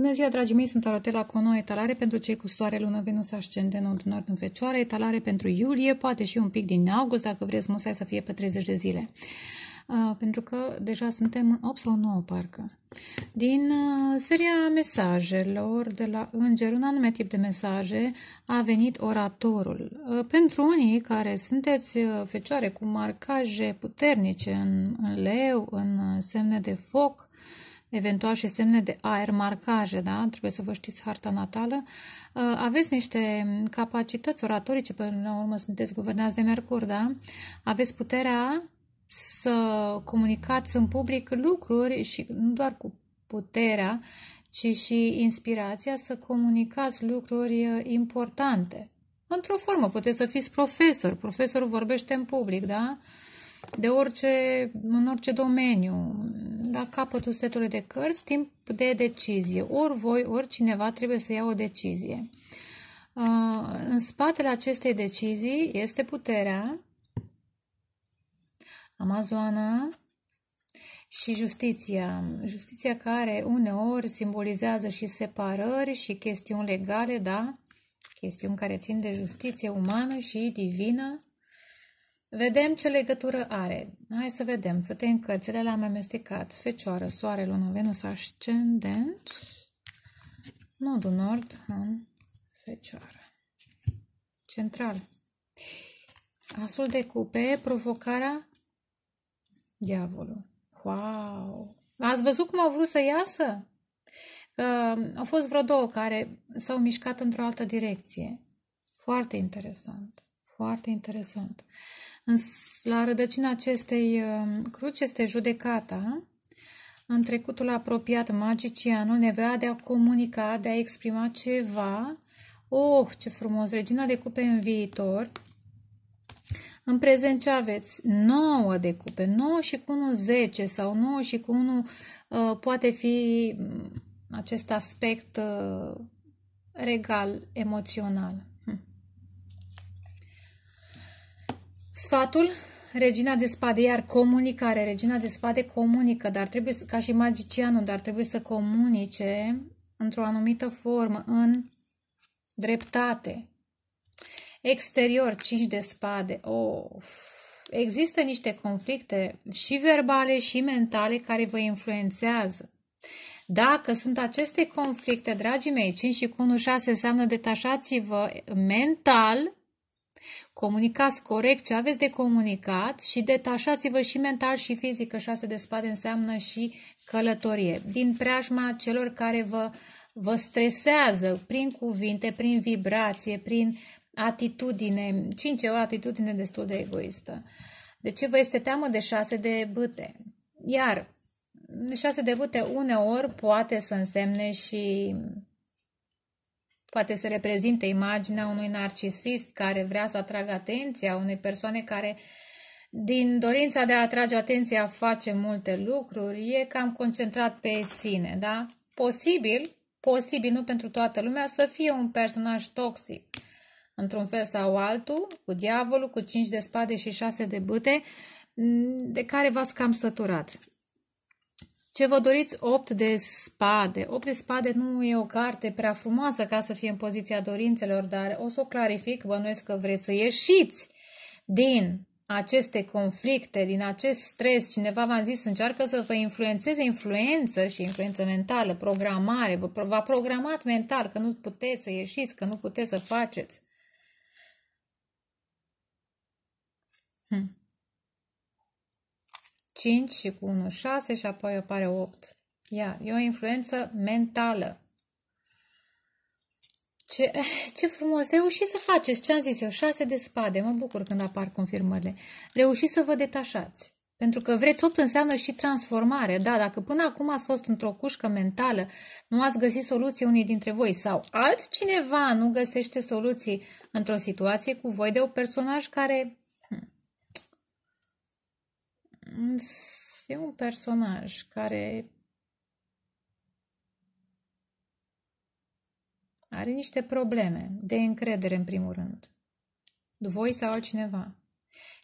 Bună ziua, dragii mei, sunt Arotela nouă etalare pentru cei cu soare, lună, venus, ascendent, nord, nord în fecioară, etalare pentru iulie, poate și un pic din august, dacă vreți, musai să fie pe 30 de zile. Uh, pentru că deja suntem în 8 sau 9, parcă. Din uh, seria mesajelor de la Înger, un anume tip de mesaje, a venit oratorul. Uh, pentru unii care sunteți uh, fecioare cu marcaje puternice în, în leu, în uh, semne de foc, eventual și semne de aer, marcaje, da? trebuie să vă știți harta natală. Uh, aveți niște capacități oratorice, până la urmă sunteți guvernați de Mercur, da? aveți puterea să comunicați în public lucruri și nu doar cu puterea, ci și inspirația să comunicați lucruri uh, importante. Într-o formă, puteți să fiți profesor, profesorul vorbește în public, da? Uh, de orice, în orice domeniu, la capătul setului de cărți, timp de decizie. Ori voi, ori cineva trebuie să ia o decizie. Uh, în spatele acestei decizii este puterea, Amazoana și justiția. Justiția care uneori simbolizează și separări și chestiuni legale, da? Chestiuni care țin de justiție umană și divină. Vedem ce legătură are. Hai să vedem, să te încărțile le-am amestecat. Fecioară, soare, lună, Venus, ascendent, nodul nord în fecioară. Central. Asul de cupe, provocarea, diavolul. Wow! Ați văzut cum au vrut să iasă? Uh, au fost vreo două care s-au mișcat într-o altă direcție. Foarte interesant. Foarte interesant. La rădăcina acestei uh, cruci este judecata. În trecutul apropiat, magicianul, nevoia de a comunica, de a exprima ceva. Oh, ce frumos! Regina de cupe în viitor. În prezent ce aveți? 9 de cupe. 9 și cu 1, 10 sau 9 și cu 1 uh, poate fi mm, acest aspect uh, regal emoțional. Sfatul, regina de spade, iar comunicare, regina de spade comunică, dar trebuie, ca și magicianul, dar trebuie să comunice într-o anumită formă, în dreptate. Exterior, 5 de spade. Of. Există niște conflicte și verbale și mentale care vă influențează. Dacă sunt aceste conflicte, dragii mei, 5 și cu 1, 6 înseamnă detașați-vă mental Comunicați corect ce aveți de comunicat și detașați-vă și mental și fizic, că șase de spade înseamnă și călătorie. Din preajma celor care vă, vă stresează prin cuvinte, prin vibrație, prin atitudine. Cinci o atitudine destul de egoistă. De ce vă este teamă de șase de bâte? Iar șase de bâte uneori poate să însemne și poate să reprezinte imaginea unui narcisist care vrea să atragă atenția, unei persoane care din dorința de a atrage atenția face multe lucruri, e cam concentrat pe sine, da? Posibil, posibil, nu pentru toată lumea, să fie un personaj toxic. Într-un fel sau altul, cu diavolul, cu cinci de spade și șase de bâte, de care v-ați cam săturat. Ce vă doriți? 8 de spade. 8 de spade nu e o carte prea frumoasă ca să fie în poziția dorințelor, dar o să o clarific, bănuiesc că vreți să ieșiți din aceste conflicte, din acest stres, cineva v-a zis încearcă să vă influențeze influență și influență mentală, programare, v-a programat mental că nu puteți să ieșiți, că nu puteți să faceți. Hmm. 5 și cu 1, 6 și apoi apare 8. Ia, e o influență mentală. Ce, ce frumos! Reușiți să faceți ce am zis eu, 6 de spade. Mă bucur când apar confirmările. Reușiți să vă detașați. Pentru că vreți 8 înseamnă și transformare. Da, dacă până acum ați fost într-o cușcă mentală, nu ați găsit soluții unii dintre voi sau altcineva nu găsește soluții într-o situație cu voi de un personaj care E un personaj care are niște probleme de încredere, în primul rând. Voi sau altcineva.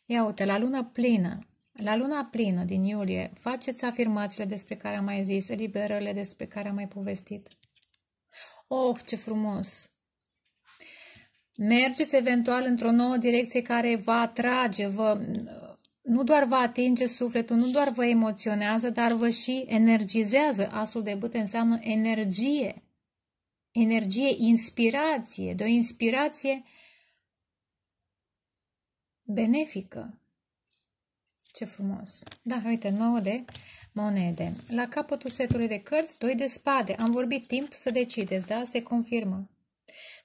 Ia uite, la luna plină, la luna plină din iulie, faceți afirmațiile despre care am mai zis, eliberările despre care am mai povestit. Oh, ce frumos! Mergeți eventual într-o nouă direcție care vă atrage, vă nu doar vă atinge sufletul, nu doar vă emoționează, dar vă și energizează. Asul de bâte înseamnă energie. Energie, inspirație, de o inspirație benefică. Ce frumos! Da, uite, 9 de monede. La capătul setului de cărți, 2 de spade. Am vorbit timp să decideți, da? Se confirmă.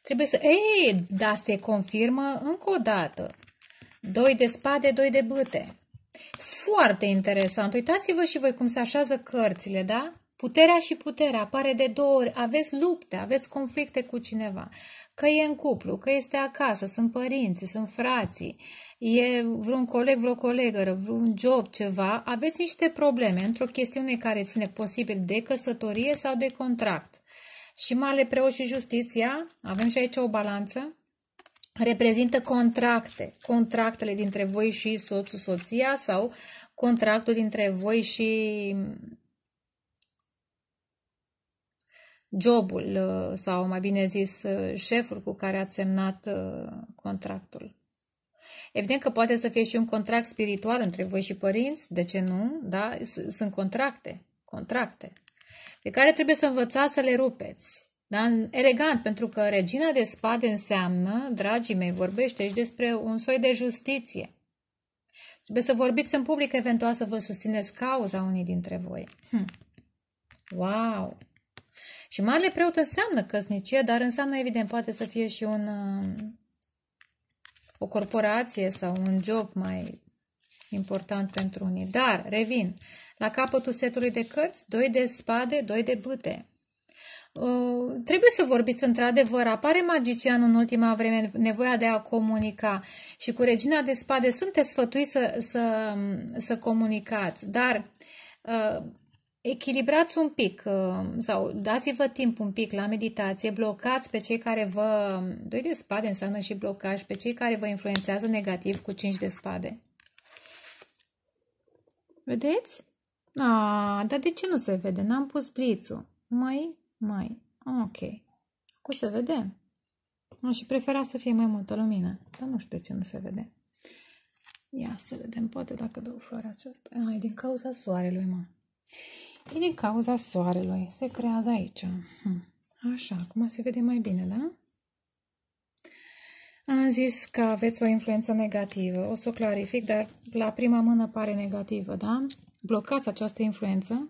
Trebuie să... Ei, da, se confirmă încă o dată. Doi de spade, doi de bâte. Foarte interesant. Uitați-vă și voi cum se așează cărțile, da? Puterea și puterea apare de două ori. Aveți lupte, aveți conflicte cu cineva. Că e în cuplu, că este acasă, sunt părinți, sunt frații, e vreun coleg, vreo colegă, vreun job, ceva. Aveți niște probleme într-o chestiune care ține posibil de căsătorie sau de contract. Și male preot și justiția, avem și aici o balanță, reprezintă contracte, contractele dintre voi și soțul, soția sau contractul dintre voi și jobul uh, sau mai bine zis uh, șeful cu care ați semnat uh, contractul. Evident că poate să fie și un contract spiritual între voi și părinți, de ce nu? Da? Sunt contracte, contracte, pe care trebuie să învățați să le rupeți. Da? elegant, pentru că regina de spade înseamnă, dragii mei, vorbește și despre un soi de justiție. Trebuie să vorbiți în public, eventual să vă susțineți cauza unii dintre voi. Hm. Wow! Și marele preot înseamnă căsnicie, dar înseamnă, evident, poate să fie și un, um, o corporație sau un job mai important pentru unii. Dar, revin, la capătul setului de cărți, doi de spade, doi de bâte. Uh, trebuie să vorbiți într-adevăr. Apare magician în ultima vreme nevoia de a comunica și cu regina de spade sunteți sfătuiți să, să, să comunicați, dar uh, echilibrați un pic uh, sau dați-vă timp un pic la meditație, blocați pe cei care vă... Doi de spade înseamnă și blocaj, pe cei care vă influențează negativ cu cinci de spade. Vedeți? A, dar de ce nu se vede? N-am pus blițul. Mai mai. Ah, ok. să se vede. Și prefera să fie mai multă lumină. Dar nu știu de ce nu se vede. Ia să vedem, poate dacă dau fără aceasta. A, ah, e din cauza soarelui, mă. E din cauza soarelui. Se creează aici. Hm. Așa, acum se vede mai bine, da? Am zis că aveți o influență negativă. O să o clarific, dar la prima mână pare negativă, da? Blocați această influență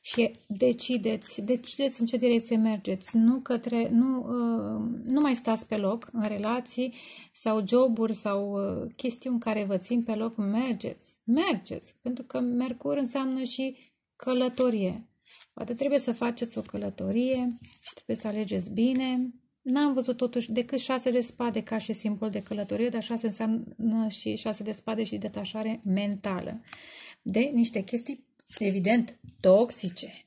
și decideți, decideți în ce direcție mergeți, nu, către, nu, uh, nu mai stați pe loc în relații sau joburi sau uh, chestiuni care vă țin pe loc, mergeți, mergeți, pentru că Mercur înseamnă și călătorie. Poate trebuie să faceți o călătorie și trebuie să alegeți bine. N-am văzut totuși decât șase de spade ca și simbol de călătorie, dar șase înseamnă și șase de spade și detașare mentală de niște chestii evident, toxice.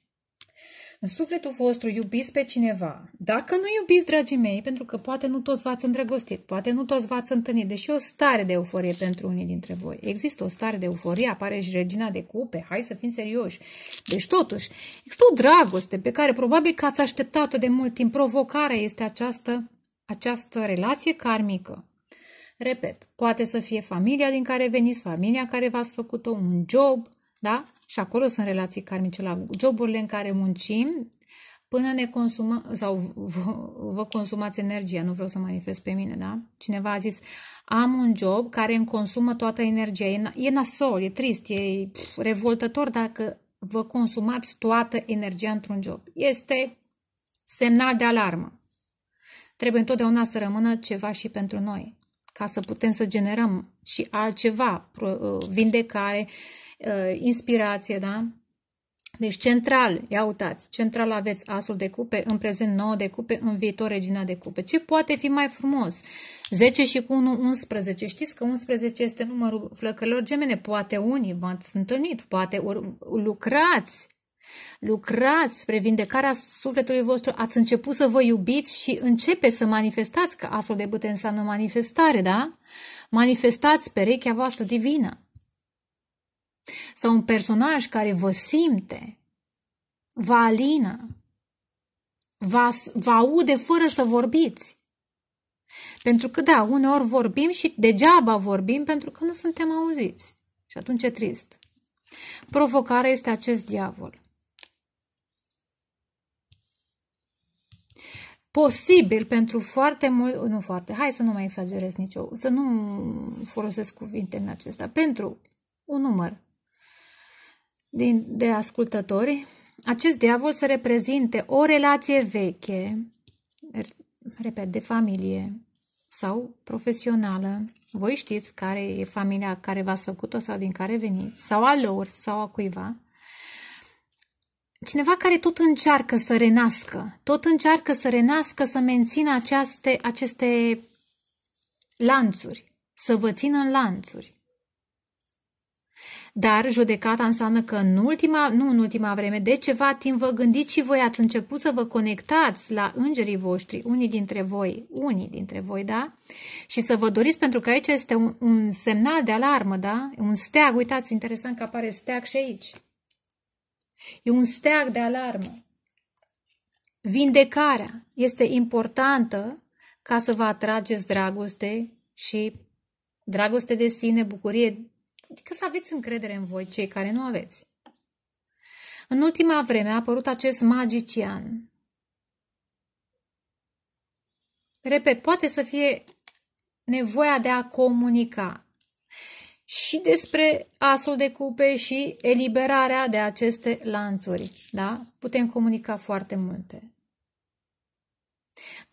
În sufletul vostru iubiți pe cineva. Dacă nu iubiți, dragii mei, pentru că poate nu toți v-ați îndrăgostit, poate nu toți v-ați întâlnit, deși o stare de euforie pentru unii dintre voi. Există o stare de euforie, apare și regina de cupe, hai să fim serioși. Deci totuși, există o dragoste pe care probabil că ați așteptat-o de mult timp. Provocarea este această, această relație karmică. Repet, poate să fie familia din care veniți, familia care v-ați făcut-o, un job, da? Și acolo sunt relații karmice la joburile în care muncim până ne consumăm sau vă consumați energia, nu vreau să manifest pe mine, da? Cineva a zis, am un job care îmi consumă toată energia, e, e nasol, e trist, e pf, revoltător dacă vă consumați toată energia într-un job. Este semnal de alarmă. Trebuie întotdeauna să rămână ceva și pentru noi, ca să putem să generăm și altceva, uh, vindecare, Uh, inspirație, da? Deci central, ia uitați, central aveți asul de cupe, în prezent 9 de cupe, în viitor regina de cupe. Ce poate fi mai frumos? 10 și cu 1, 11. Știți că 11 este numărul flăcărilor gemene. Poate unii v-ați întâlnit, poate lucrați Lucrați spre vindecarea sufletului vostru, ați început să vă iubiți și începe să manifestați, că asul de bâte înseamnă manifestare, da? Manifestați perechea voastră divină sau un personaj care vă simte, vă alină, vă, vă aude fără să vorbiți. Pentru că, da, uneori vorbim și degeaba vorbim pentru că nu suntem auziți. Și atunci e trist. Provocarea este acest diavol. Posibil pentru foarte mult, nu foarte, hai să nu mai exagerez nicio, să nu folosesc în acestea, pentru un număr din, de ascultători, acest diavol să reprezinte o relație veche, er, repet, de familie sau profesională. Voi știți care e familia care v a făcut-o sau din care veniți, sau a lor, sau a cuiva. Cineva care tot încearcă să renască, tot încearcă să renască, să mențină aceste aceste lanțuri, să vă țină în lanțuri. Dar judecata înseamnă că în ultima, nu în ultima vreme, de ceva timp vă gândiți și voi ați început să vă conectați la îngerii voștri, unii dintre voi, unii dintre voi, da? Și să vă doriți, pentru că aici este un, un semnal de alarmă, da? Un steag, uitați, interesant că apare steag și aici. E un steag de alarmă. Vindecarea este importantă ca să vă atrageți dragoste și dragoste de sine, bucurie Adică să aveți încredere în voi, cei care nu aveți. În ultima vreme a apărut acest magician. Repet, poate să fie nevoia de a comunica și despre asul de cupe și eliberarea de aceste lanțuri. Da? Putem comunica foarte multe.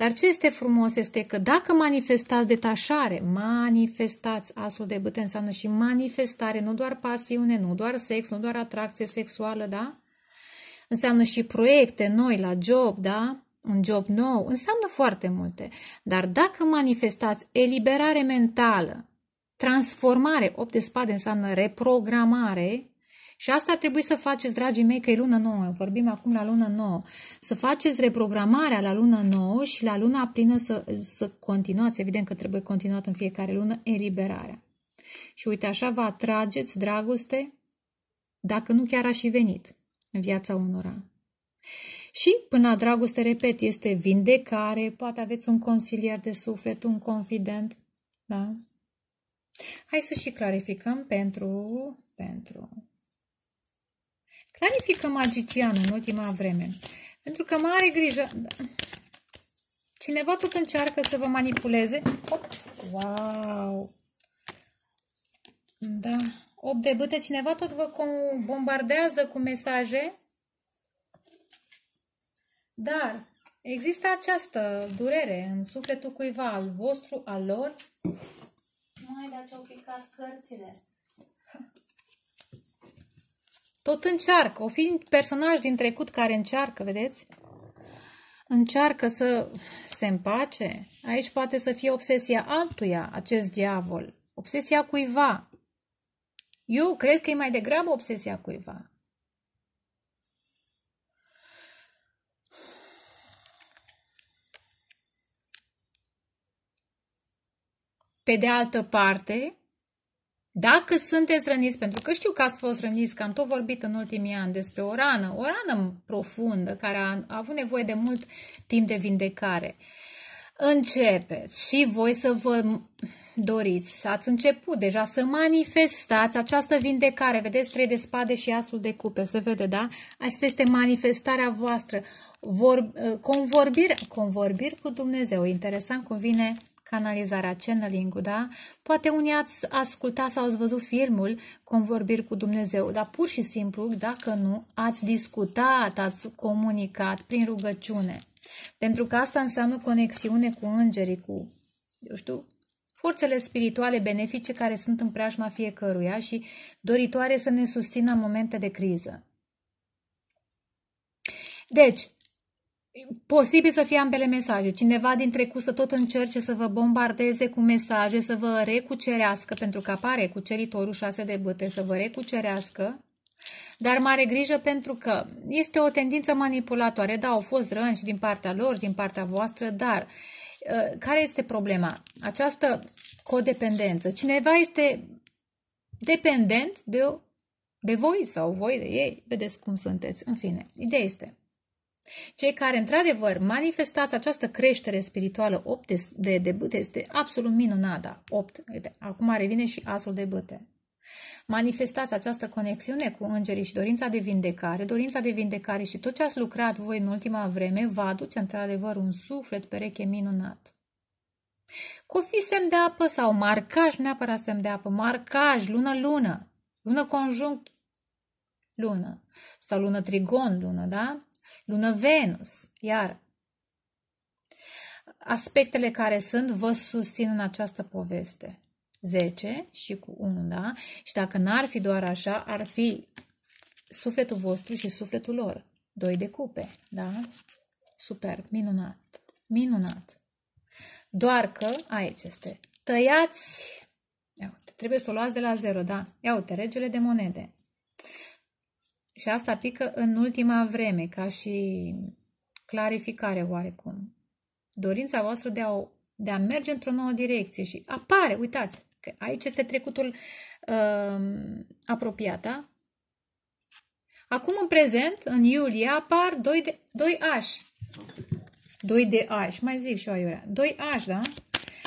Dar ce este frumos este că dacă manifestați detașare, manifestați, asul de bâte înseamnă și manifestare, nu doar pasiune, nu doar sex, nu doar atracție sexuală, da? Înseamnă și proiecte noi la job, da? un job nou, înseamnă foarte multe. Dar dacă manifestați eliberare mentală, transformare, 8 de spade înseamnă reprogramare, și asta trebuie să faceți, dragii mei, că e lună nouă. Vorbim acum la lună nouă. Să faceți reprogramarea la lună nouă și la luna plină să, să continuați, evident că trebuie continuat în fiecare lună, eliberarea. Și uite, așa vă atrageți dragoste, dacă nu chiar a și venit în viața unora. Și până la dragoste, repet, este vindecare, poate aveți un consilier de suflet, un confident, da? Hai să și clarificăm pentru, pentru Clarifică magician în ultima vreme. Pentru că mare grijă... Cineva tot încearcă să vă manipuleze. Op. Wow! Da. 8 de bâte. Cineva tot vă bombardează cu mesaje. Dar există această durere în sufletul cuiva, al vostru, al lor. Mai, dar ce-au picat cărțile. Tot încearcă, o fi personaj din trecut care încearcă, vedeți? Încearcă să se împace. Aici poate să fie obsesia altuia, acest diavol. Obsesia cuiva. Eu cred că e mai degrabă obsesia cuiva. Pe de altă parte, dacă sunteți răniți, pentru că știu că ați fost răniți, că am tot vorbit în ultimii ani despre o rană, o rană profundă care a avut nevoie de mult timp de vindecare, începeți și voi să vă doriți, ați început deja să manifestați această vindecare. Vedeți trei de spade și asul de cupe, se vede, da? Asta este manifestarea voastră. Vor, convorbiri, convorbiri cu Dumnezeu, interesant cum vine canalizarea channeling-ul, da? Poate unii ați ascultat sau ați văzut filmul Convorbiri cu Dumnezeu, dar pur și simplu, dacă nu, ați discutat, ați comunicat prin rugăciune. Pentru că asta înseamnă conexiune cu îngerii, cu, eu știu, forțele spirituale benefice care sunt în preajma fiecăruia și doritoare să ne susțină în momente de criză. Deci, Posibil să fie ambele mesaje. Cineva din trecut să tot încerce să vă bombardeze cu mesaje, să vă recucerească, pentru că apare cu ceritorul șase de băte, să vă recucerească, dar mare grijă pentru că este o tendință manipulatoare. Da, au fost rănci din partea lor, din partea voastră, dar ă, care este problema? Această codependență. Cineva este dependent de, de voi sau voi de ei. Vedeți cum sunteți. În fine, ideea este cei care, într-adevăr, manifestați această creștere spirituală 8 de, de bâte este absolut minunată. 8. Uite, acum revine și asul de bâte. Manifestați această conexiune cu îngerii și dorința de vindecare. Dorința de vindecare și tot ce ați lucrat voi în ultima vreme va aduce într-adevăr un suflet pereche minunat. Cu fi semn de apă sau marcaj, neapărat semn de apă, marcaj, lună-lună, lună conjunct, lună sau lună trigon, lună, da? lună Venus, iar aspectele care sunt vă susțin în această poveste. 10 și cu 1, da? Și dacă n-ar fi doar așa, ar fi sufletul vostru și sufletul lor. Doi de cupe, da? Superb, minunat, minunat. Doar că, aici este, tăiați, ia uite, trebuie să o luați de la zero, da? Ia uite, regele de monede. Și asta pică în ultima vreme, ca și clarificare oarecum. Dorința voastră de a, de a merge într-o nouă direcție și apare, uitați, că aici este trecutul uh, apropiat, da? Acum, în prezent, în iulie, apar 2 de, doi ași. 2 de ași, mai zic și eu aiurea. 2 ași, da?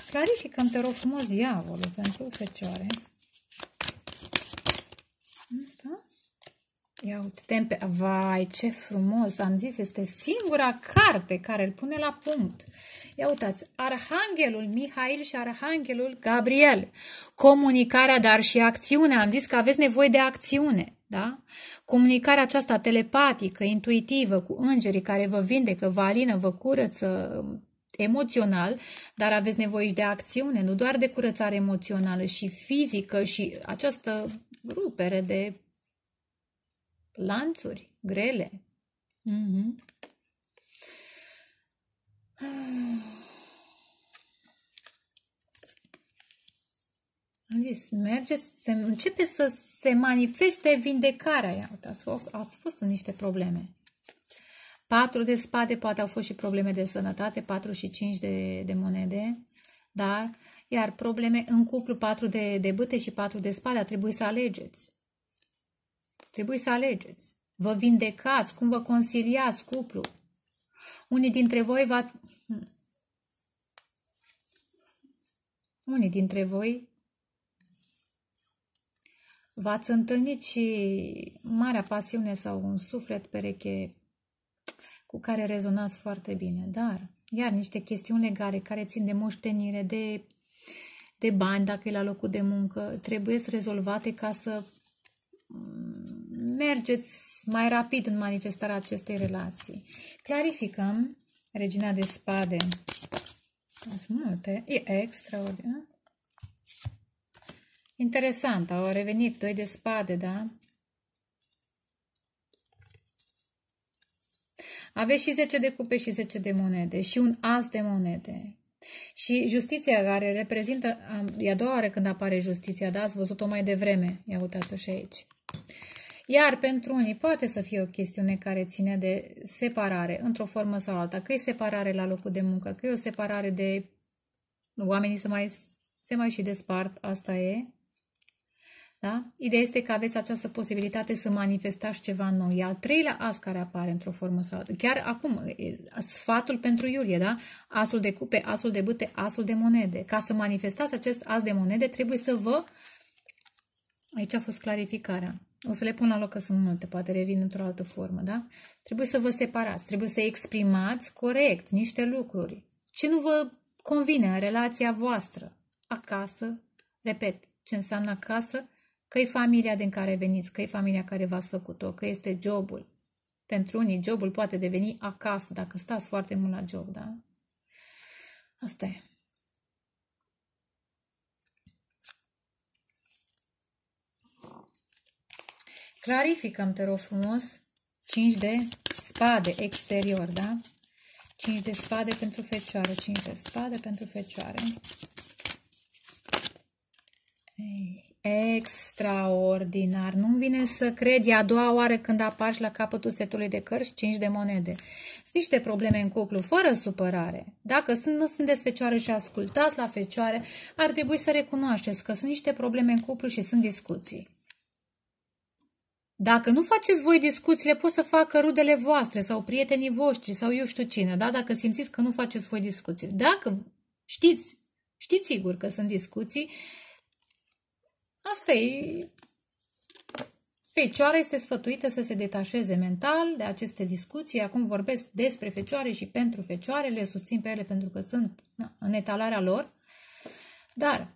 Clarificăm, te rog frumos, diavolul pentru fecioare. Asta? Ia uite, tempe. Vai, ce frumos! Am zis, este singura carte care îl pune la punct. Ia uitați, Arhanghelul Mihail și Arhanghelul Gabriel. Comunicarea, dar și acțiunea. Am zis că aveți nevoie de acțiune. Da? Comunicarea aceasta telepatică, intuitivă, cu îngerii care vă vindecă, vă alină, vă curăță, um, emoțional, dar aveți nevoie și de acțiune, nu doar de curățare emoțională și fizică și această rupere de lanțuri grele. Mm-hmm. Am zis, merge, se, începe să se manifeste vindecarea Uite, Ați fost, ați fost în niște probleme. Patru de spade, poate au fost și probleme de sănătate, patru și cinci de, de monede, dar iar probleme în cuplu, patru de, de bâte și patru de spade, a trebuit să alegeți. Trebuie să alegeți. Vă vindecați, cum vă conciliați cuplu. Unii dintre voi va... Hmm. Unii dintre voi v-ați întâlnit și marea pasiune sau un suflet pereche cu care rezonați foarte bine, dar iar niște chestiuni legare care țin de moștenire, de, de bani, dacă e la locul de muncă, trebuie să rezolvate ca să mergeți mai rapid în manifestarea acestei relații. Clarificăm Regina de spade. Sunt multe. E extraordinar. Interesant. Au revenit doi de spade, da? Aveți și 10 de cupe și 10 de monede și un as de monede. Și justiția care reprezintă, e a doua oară când apare justiția, da? Ați văzut-o mai devreme. Ia uitați-o și aici. Iar pentru unii poate să fie o chestiune care ține de separare, într-o formă sau alta, că e separare la locul de muncă, că e o separare de oamenii se mai, se mai și despart, asta e. Da? Ideea este că aveți această posibilitate să manifestați ceva nou. E al treilea as care apare într-o formă sau altă. Chiar acum, sfatul pentru iulie, da? Asul de cupe, asul de bâte, asul de monede. Ca să manifestați acest as de monede, trebuie să vă... Aici a fost clarificarea o să le pun la loc că sunt multe, poate revin într-o altă formă, da? Trebuie să vă separați, trebuie să exprimați corect niște lucruri. Ce nu vă convine în relația voastră? Acasă, repet, ce înseamnă acasă, că e familia din care veniți, că e familia care v-ați făcut-o, că este jobul. Pentru unii, jobul poate deveni acasă, dacă stați foarte mult la job, da? Asta e. Clarificăm, te rog frumos, 5 de spade exterior, da? 5 de spade pentru fecioare, 5 de spade pentru fecioare. extraordinar! Nu-mi vine să cred, e a doua oară când apar la capătul setului de cărți 5 de monede. Sunt niște probleme în cuplu, fără supărare. Dacă sunt, nu sunteți fecioare și ascultați la fecioare, ar trebui să recunoașteți că sunt niște probleme în cuplu și sunt discuții. Dacă nu faceți voi discuții, le pot să facă rudele voastre sau prietenii voștri sau eu știu cine, da? Dacă simțiți că nu faceți voi discuții. Dacă știți, știți sigur că sunt discuții, asta e... Fecioara este sfătuită să se detașeze mental de aceste discuții. Acum vorbesc despre fecioare și pentru fecioare, le susțin pe ele pentru că sunt în etalarea lor. Dar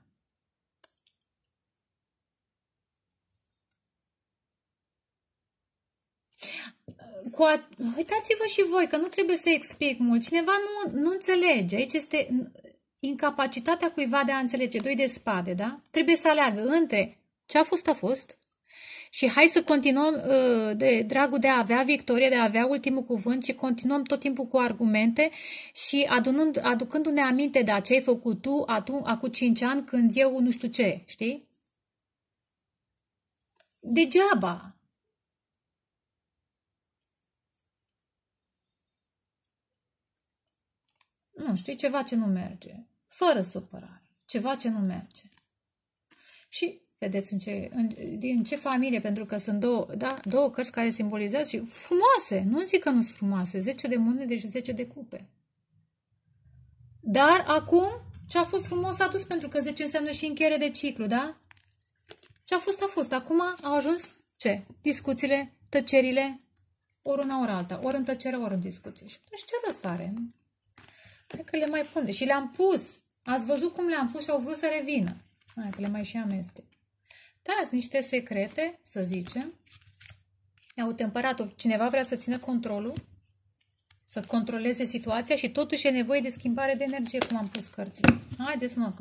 cu a... uitați-vă și voi că nu trebuie să explic mult. Cineva nu, nu înțelege. Aici este incapacitatea cuiva de a înțelege. Doi de spade, da? Trebuie să aleagă între ce a fost, a fost și hai să continuăm uh, de dragul de a avea victorie, de a avea ultimul cuvânt și continuăm tot timpul cu argumente și adunând, aducându-ne aminte de ce ai făcut tu atunci, acum 5 ani când eu nu știu ce, știi? Degeaba, Nu știu, ceva ce nu merge. Fără supărare. Ceva ce nu merge. Și vedeți în ce, în, din ce familie, pentru că sunt două, da, două cărți care simbolizează și frumoase. Nu zic că nu sunt frumoase. 10 de monede și 10 de cupe. Dar acum ce a fost frumos a dus, pentru că 10 înseamnă și încheiere de ciclu, da? Ce a fost, a fost. Acum au ajuns ce? Discuțiile, tăcerile, ori una, ori alta. Ori în tăcere, ori în discuții. Și atunci ce răstare? Cred că le mai pun. Și le-am pus. Ați văzut cum le-am pus și au vrut să revină. Hai că le mai și amestec. Da, sunt niște secrete, să zicem. Au temperat Cineva vrea să țină controlul, să controleze situația și totuși e nevoie de schimbare de energie, cum am pus cărțile. Haideți, mă,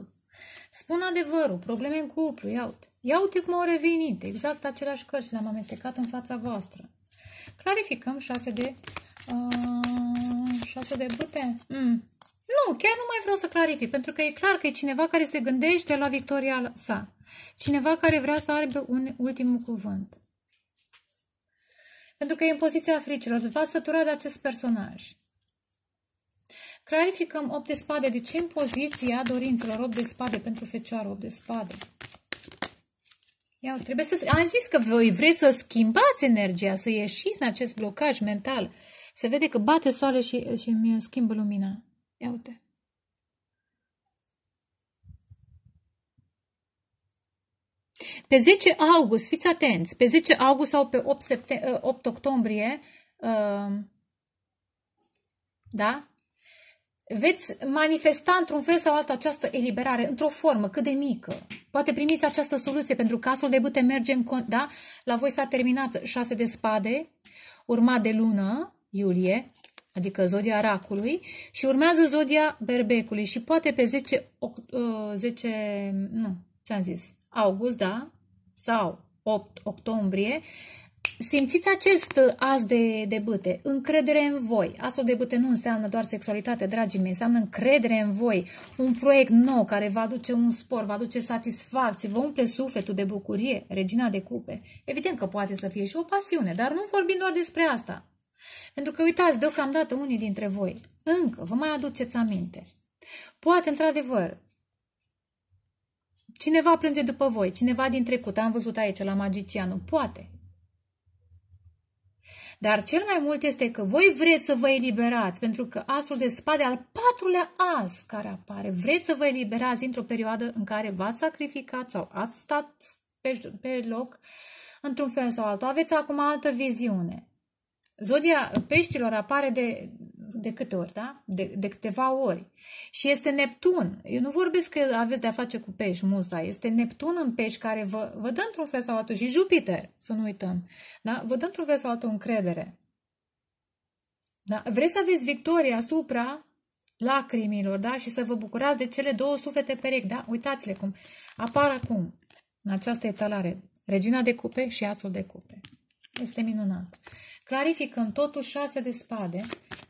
Spun adevărul, probleme în cuplu, ia uite. Ia uite cum au revenit, exact aceleași cărți le-am amestecat în fața voastră. Clarificăm șase de, uh, șase de bute. Mm. Nu, chiar nu mai vreau să clarific, pentru că e clar că e cineva care se gândește la victoria sa. Cineva care vrea să aibă un ultim cuvânt. Pentru că e în poziția fricilor. v a săturat de acest personaj. Clarificăm 8 de spade. ce deci, în poziția dorințelor 8 de spade pentru fecioară 8 de spade. Ia, trebuie să... Am zis că voi vreți să schimbați energia, să ieșiți în acest blocaj mental. Se vede că bate soare și, și îmi schimbă lumina. Ia uite. Pe 10 august, fiți atenți, pe 10 august sau pe 8, 8 ă, octombrie, ă, da? Veți manifesta într-un fel sau altul această eliberare, într-o formă cât de mică. Poate primiți această soluție, pentru că asul de bute merge în cont, da? La voi s-a terminat 6 de spade, urmat de lună, iulie, adică zodia racului, și urmează zodia berbecului și poate pe 10, 10 uh, nu, ce am zis, august, da, sau 8 octombrie, simțiți acest as de, de bâte, încredere în voi. Asul de bâte nu înseamnă doar sexualitate, dragii mei, înseamnă încredere în voi. Un proiect nou care va aduce un spor, va aduce satisfacție vă umple sufletul de bucurie, regina de cupe. Evident că poate să fie și o pasiune, dar nu vorbim doar despre asta. Pentru că uitați, deocamdată unii dintre voi, încă vă mai aduceți aminte. Poate, într-adevăr, cineva plânge după voi, cineva din trecut, am văzut aici la magicianul, poate. Dar cel mai mult este că voi vreți să vă eliberați, pentru că asul de spade al patrulea as care apare, vreți să vă eliberați într o perioadă în care v-ați sacrificat sau ați stat pe, pe loc într-un fel sau altul. Aveți acum altă viziune. Zodia peștilor apare de, de câte ori, da? De, de câteva ori. Și este Neptun. Eu nu vorbesc că aveți de-a face cu pești, Musa. Este Neptun în pești care vă, vă dă într-un fel sau altul și Jupiter, să nu uităm. Da? Vă dă într-un fel sau altul încredere. Da? Vreți să aveți victorie asupra lacrimilor, da? Și să vă bucurați de cele două suflete perechi, da? Uitați-le cum apar acum în această etalare. Regina de cupe și asul de cupe. Este minunat. Clarificăm totuși șase de spade,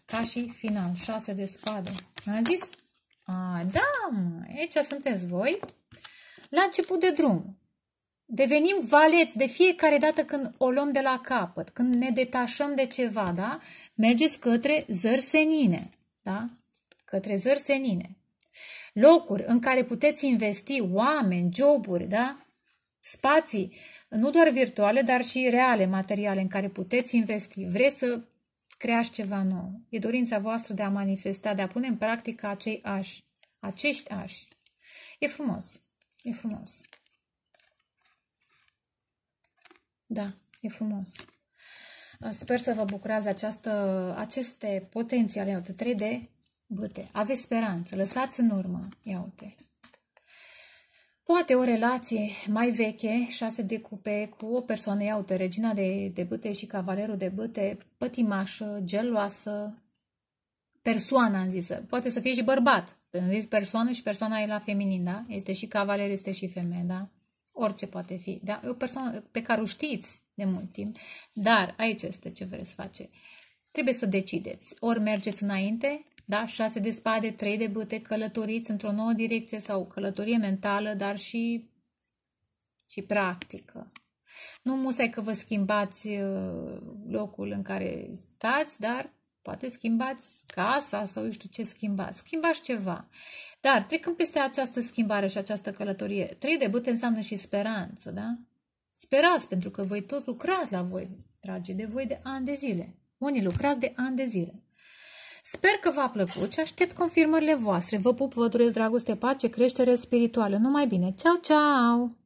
ca și final, șase de spade. N-am zis? A, da, aici sunteți voi. La început de drum, devenim valeți de fiecare dată când o luăm de la capăt, când ne detașăm de ceva, da? Mergeți către zări senine, da? Către zări senine. Locuri în care puteți investi oameni, joburi, da? Spații nu doar virtuale, dar și reale materiale în care puteți investi. Vreți să creați ceva nou. E dorința voastră de a manifesta, de a pune în practică acei ași, acești ași. E frumos. E frumos. Da, e frumos. Sper să vă bucurați de această, aceste potențiale de 3D bâte. Aveți speranță, lăsați în urmă. Ia uite. Poate o relație mai veche, șase de cupe, cu o persoană iaută, regina de, de bâte și cavalerul de bâte, pătimașă, geloasă, persoană, am zis. Poate să fie și bărbat. Când zis persoană și persoana e la feminin, da? Este și cavaler, este și femeie, da? Orice poate fi. Da? E o persoană pe care o știți de mult timp, dar aici este ce vreți să face. Trebuie să decideți. Ori mergeți înainte, da? șase de spade, trei de băte, călătoriți într-o nouă direcție sau călătorie mentală, dar și, și practică. Nu musai că vă schimbați uh, locul în care stați, dar poate schimbați casa sau eu știu ce schimbați. Schimbați ceva. Dar trecând peste această schimbare și această călătorie, trei de băte înseamnă și speranță, da? Sperați, pentru că voi tot lucrați la voi, dragi de voi, de ani de zile. Unii lucrați de ani de zile. Sper că v-a plăcut și aștept confirmările voastre. Vă pup, vă doresc dragoste, pace, creștere spirituală. Numai bine! Ceau, ceau!